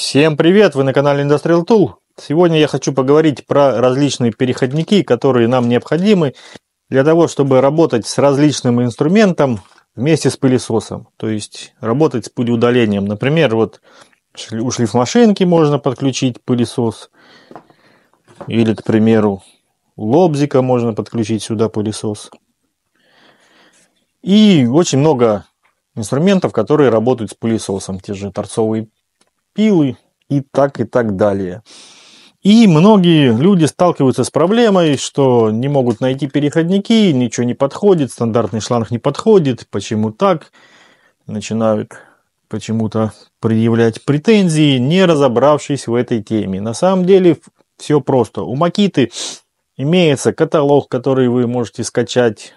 Всем привет! Вы на канале Industrial Tool. Сегодня я хочу поговорить про различные переходники, которые нам необходимы для того, чтобы работать с различным инструментом вместе с пылесосом. То есть работать с пылеудалением. Например, вот у шлифмашинки можно подключить пылесос. Или, к примеру, у лобзика можно подключить сюда пылесос. И очень много инструментов, которые работают с пылесосом. Те же торцовые пилы и так и так далее. И многие люди сталкиваются с проблемой, что не могут найти переходники, ничего не подходит, стандартный шланг не подходит, почему так? Начинают почему-то предъявлять претензии, не разобравшись в этой теме. На самом деле все просто. У Макиты имеется каталог, который вы можете скачать,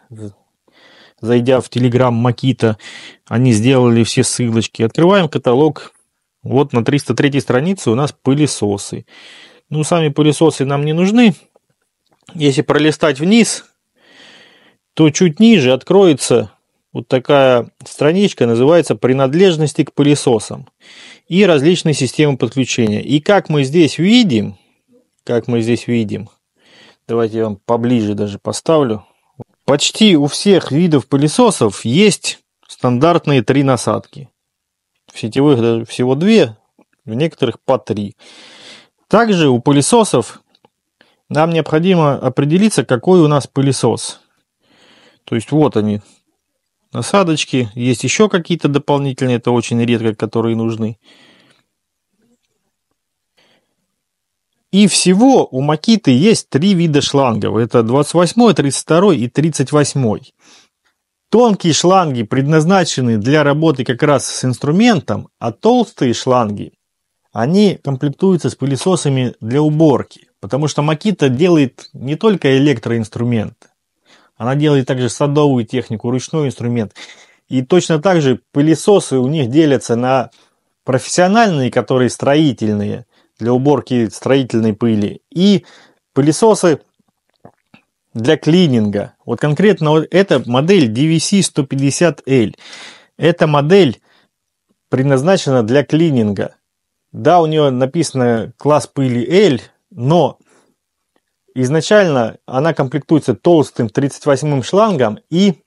зайдя в Telegram Макита. Они сделали все ссылочки. Открываем каталог, вот на 303 странице у нас пылесосы. Ну, сами пылесосы нам не нужны. Если пролистать вниз, то чуть ниже откроется вот такая страничка, называется «Принадлежности к пылесосам» и различные системы подключения. И как мы здесь видим, как мы здесь видим, давайте я вам поближе даже поставлю, почти у всех видов пылесосов есть стандартные три насадки. В сетевых всего две, в некоторых по три. Также у пылесосов нам необходимо определиться, какой у нас пылесос. То есть вот они, насадочки. Есть еще какие-то дополнительные, это очень редко, которые нужны. И всего у Макиты есть три вида шлангов. Это 28, 32 и 38. Тонкие шланги предназначены для работы как раз с инструментом, а толстые шланги, они комплектуются с пылесосами для уборки, потому что Makita делает не только электроинструмент, она делает также садовую технику, ручной инструмент. И точно так же пылесосы у них делятся на профессиональные, которые строительные, для уборки строительной пыли, и пылесосы для клининга. Вот конкретно вот эта модель DVC-150L. Эта модель предназначена для клининга. Да, у нее написано класс пыли L, но изначально она комплектуется толстым 38-м шлангом и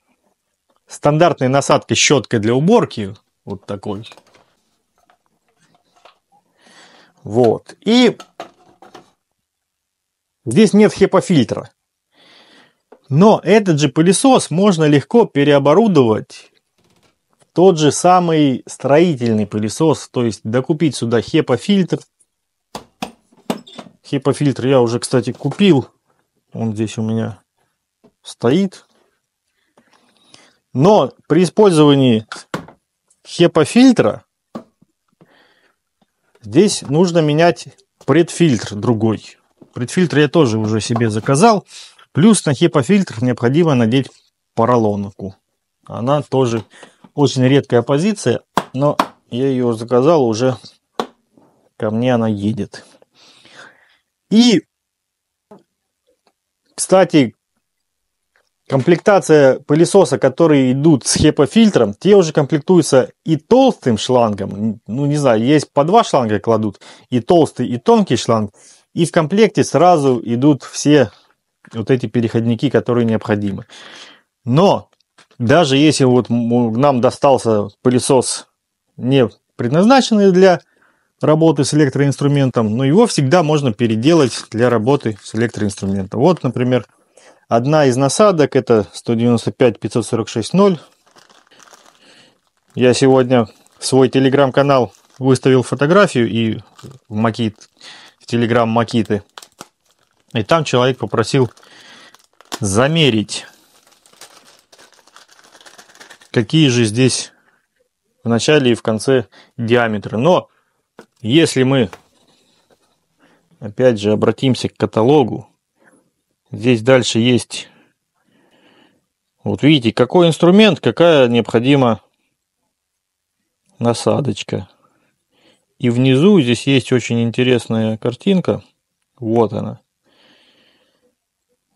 стандартной насадкой щеткой для уборки. Вот такой. Вот. И здесь нет хепа-фильтра. Но этот же пылесос можно легко переоборудовать в тот же самый строительный пылесос, то есть докупить сюда хепофильтр. Хепофильтр я уже, кстати, купил. Он здесь у меня стоит. Но при использовании хепофильтра здесь нужно менять предфильтр другой. Предфильтр я тоже уже себе заказал. Плюс на HEPA-фильтр необходимо надеть поролонку. Она тоже очень редкая позиция, но я ее заказал, уже ко мне она едет. И, кстати, комплектация пылесоса, которые идут с HEPA-фильтром, те уже комплектуются и толстым шлангом, ну не знаю, есть по два шланга кладут, и толстый, и тонкий шланг, и в комплекте сразу идут все вот эти переходники, которые необходимы. Но даже если вот нам достался пылесос не предназначенный для работы с электроинструментом, но его всегда можно переделать для работы с электроинструментом. Вот, например, одна из насадок, это 195-546-0. Я сегодня в свой телеграм-канал выставил фотографию и в Макит, в телеграм Макиты – и там человек попросил замерить, какие же здесь в начале и в конце диаметры. Но если мы, опять же, обратимся к каталогу, здесь дальше есть, вот видите, какой инструмент, какая необходима насадочка. И внизу здесь есть очень интересная картинка. Вот она.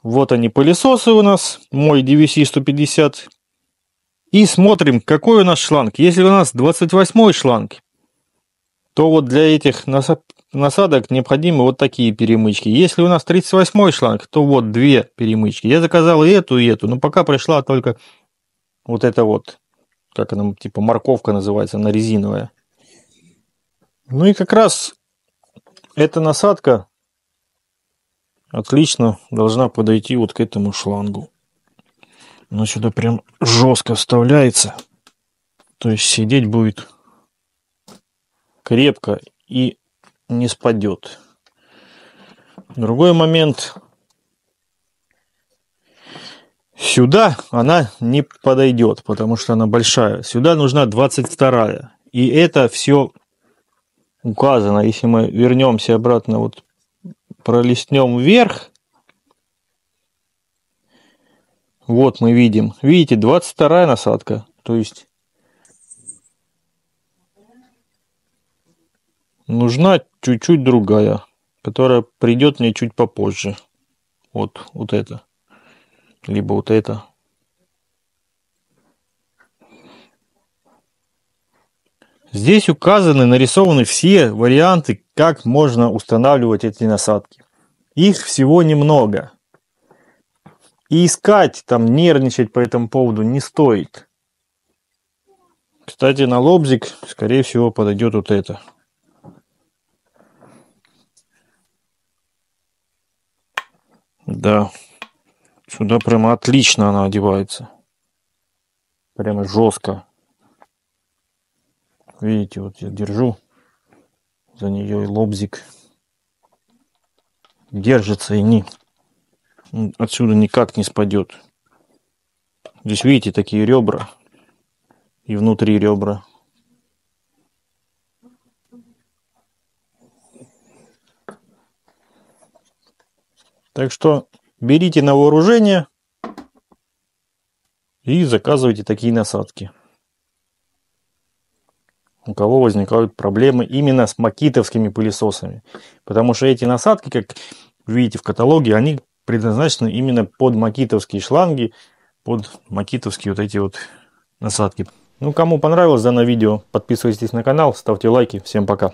Вот они пылесосы у нас, мой DVC-150. И смотрим, какой у нас шланг. Если у нас 28 шланг, то вот для этих насадок необходимы вот такие перемычки. Если у нас 38 шланг, то вот две перемычки. Я заказал и эту, и эту, но пока пришла только вот эта вот, как она, типа морковка называется, она резиновая. Ну и как раз эта насадка отлично должна подойти вот к этому шлангу. Она сюда прям жестко вставляется. То есть сидеть будет крепко и не спадет. Другой момент. Сюда она не подойдет, потому что она большая. Сюда нужна 22. И это все указано. Если мы вернемся обратно вот пролистнем вверх. Вот мы видим. Видите, 22 насадка. То есть нужна чуть-чуть другая, которая придет мне чуть попозже. Вот, вот это. Либо вот это. Здесь указаны, нарисованы все варианты, как можно устанавливать эти насадки. Их всего немного. И искать, там, нервничать по этому поводу не стоит. Кстати, на лобзик, скорее всего, подойдет вот это. Да. Сюда прямо отлично она одевается. Прямо жестко. Видите, вот я держу за нее и лобзик держится и не отсюда никак не спадет. Здесь видите такие ребра и внутри ребра. Так что берите на вооружение и заказывайте такие насадки у кого возникают проблемы именно с макитовскими пылесосами. Потому что эти насадки, как видите в каталоге, они предназначены именно под макитовские шланги, под макитовские вот эти вот насадки. Ну, кому понравилось данное видео, подписывайтесь на канал, ставьте лайки. Всем пока!